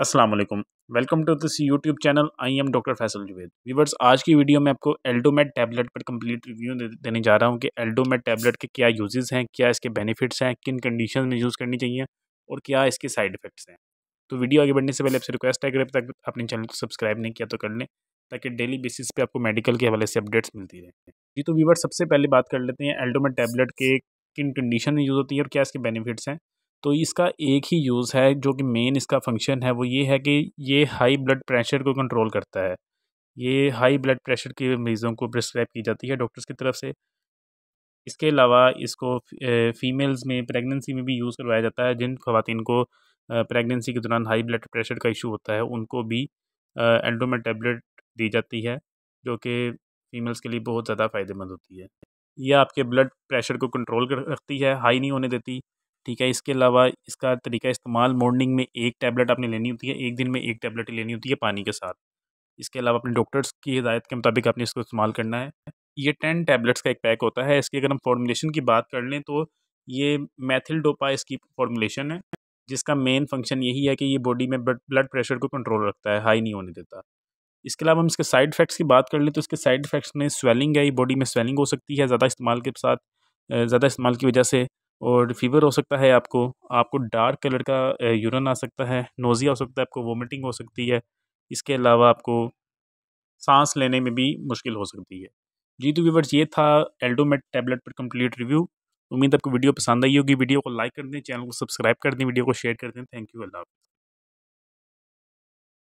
Aslam welcome to this YouTube channel I am doctor Faisal Juwed viewers आज की video में आपको एल्डोमेट टैबलेट पर कंप्लीट रिव्यू देने जा रहा हूँ कि एल्डोमेट टैबलेट के क्या यूजेस हैं क्या इसके बेनिफिट्स हैं किन कंडीशन में यूज़ करनी चाहिए और क्या इसके साइड इफ़ेक्ट्स हैं तो वीडियो आगे बढ़ने से पहले आपसे रिक्वेस्ट है अगर अभी तक अपने चैनल को सब्सक्राइब नहीं किया तो कर लें ताकि डेली बेसिस पर आपको मेडिकल के हवाले से अपडेट्स मिलती रहें जी तो वीवर सबसे पहले बात कर लेते हैं एल्डोमेट टैबलेट के किन कंडीशन में यूज़ होती है और क्या इसके बेनिफिट्स हैं तो इसका एक ही यूज़ है जो कि मेन इसका फंक्शन है वो ये है कि ये हाई ब्लड प्रेशर को कंट्रोल करता है ये हाई ब्लड प्रेशर के मरीज़ों को प्रिस्क्राइब की जाती है डॉक्टर्स की तरफ से इसके अलावा इसको फीमेल्स में प्रेगनेंसी में भी यूज़ करवाया जाता है जिन खातन को प्रेगनेंसी के दौरान हाई ब्लड प्रेशर का इशू होता है उनको भी एंडोमे टेबलेट दी जाती है जो कि फीमेल्स के लिए बहुत ज़्यादा फ़ायदेमंद होती है यह आपके ब्लड प्रेशर को कंट्रोल कर रखती है हाई नहीं होने देती ठीक है इसके अलावा इसका तरीका इस्तेमाल मॉर्निंग में एक टैबलेट आपने लेनी होती है एक दिन में एक टैबलेट लेनी होती है पानी के साथ इसके अलावा अपने डॉक्टर्स की हिदायत के मुताबिक आपने इसको इस्तेमाल करना है ये टेन टैबलेट्स का एक पैक होता है इसकी अगर हम फॉर्मुलेशन की बात कर लें तो ये मैथिल डोपा इसकी फॉर्मुलेशन है जिसका मेन फंक्शन यही है कि ये बॉडी में ब्लड प्रेशर को कंट्रोल रखता है हाई नहीं होने देता इसके अलावा हम इसके साइड इफ़ेक्ट्स की बात कर लें तो इसके साइड इफ़ेक्ट्स में स्वेलिंग है ये बॉडी में स्वेलिंग हो सकती है ज़्यादा इस्तेमाल के साथ ज़्यादा इस्तेमाल की वजह से और फीवर हो सकता है आपको आपको डार्क कलर का यूरन आ सकता है नोज़िया हो सकता है आपको वोमिटिंग हो सकती है इसके अलावा आपको सांस लेने में भी मुश्किल हो सकती है जी तो व्यूवर्स ये था एल्डोमेट टैबलेट पर कंप्लीट रिव्यू उम्मीद आपको वीडियो पसंद आई होगी वीडियो को लाइक कर दें चैनल को सब्सक्राइब कर दें वीडियो को शेयर कर दें थैंक यू अल्लाह